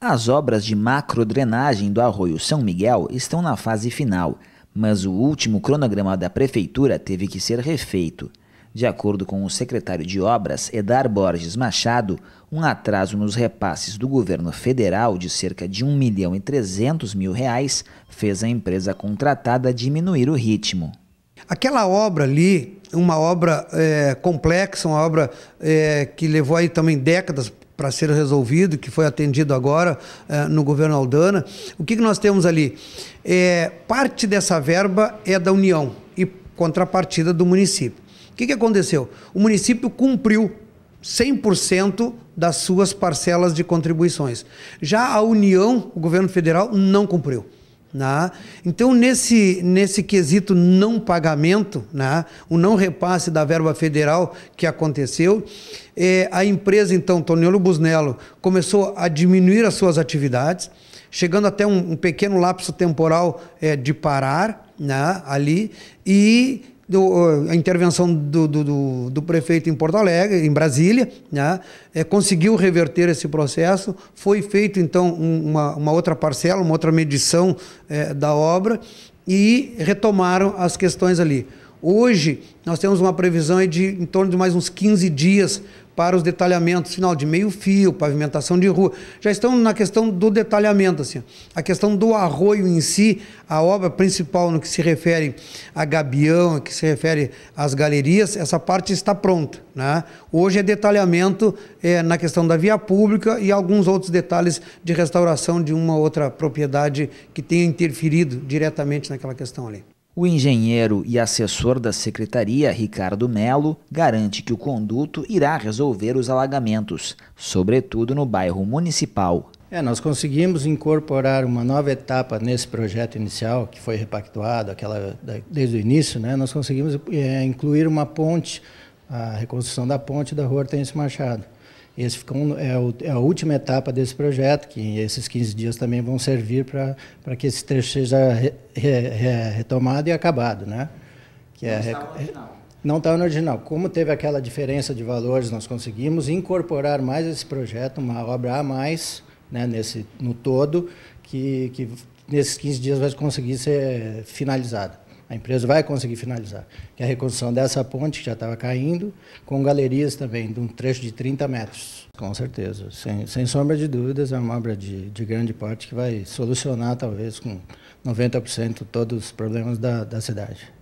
As obras de macrodrenagem do Arroio São Miguel estão na fase final, mas o último cronograma da prefeitura teve que ser refeito. De acordo com o secretário de Obras, Edar Borges Machado, um atraso nos repasses do governo federal de cerca de 1 milhão e 300 mil reais fez a empresa contratada diminuir o ritmo. Aquela obra ali, uma obra é, complexa, uma obra é, que levou aí também décadas para ser resolvido, que foi atendido agora eh, no governo Aldana. O que, que nós temos ali? É, parte dessa verba é da União e contrapartida do município. O que, que aconteceu? O município cumpriu 100% das suas parcelas de contribuições. Já a União, o governo federal, não cumpriu. Né? Então, nesse, nesse quesito não pagamento, né? o não repasse da verba federal que aconteceu, é, a empresa, então, Toniolo Busnello, começou a diminuir as suas atividades, chegando até um, um pequeno lapso temporal é, de parar né? ali, e do, a intervenção do, do, do, prefeito em Porto Alegre, em Brasília, né, é, conseguiu reverter esse processo. Foi feito então um, uma, uma, outra parcela, uma outra medição é, da obra e retomaram as questões ali. Hoje, nós temos uma previsão de em torno de mais uns 15 dias para os detalhamentos, final de meio fio, pavimentação de rua. Já estão na questão do detalhamento, assim. A questão do arroio em si, a obra principal no que se refere a gabião, que se refere às galerias, essa parte está pronta, né? Hoje é detalhamento é, na questão da via pública e alguns outros detalhes de restauração de uma outra propriedade que tenha interferido diretamente naquela questão ali. O engenheiro e assessor da secretaria, Ricardo Melo, garante que o conduto irá resolver os alagamentos, sobretudo no bairro municipal. É, nós conseguimos incorporar uma nova etapa nesse projeto inicial, que foi repactuado aquela, desde o início, né? nós conseguimos é, incluir uma ponte, a reconstrução da ponte da rua Hortêncio Machado. Esse é, o, é, a última etapa desse projeto, que esses 15 dias também vão servir para que esse trecho seja re, re, re, retomado e acabado. Né? Que é não é, está no original. Não está no original. Como teve aquela diferença de valores, nós conseguimos incorporar mais esse projeto, uma obra a mais né, nesse, no todo, que, que nesses 15 dias vai conseguir ser finalizada. A empresa vai conseguir finalizar. Que é a reconstrução dessa ponte, que já estava caindo, com galerias também, de um trecho de 30 metros. Com certeza. Sem, sem sombra de dúvidas, é uma obra de, de grande porte que vai solucionar, talvez, com 90% todos os problemas da, da cidade.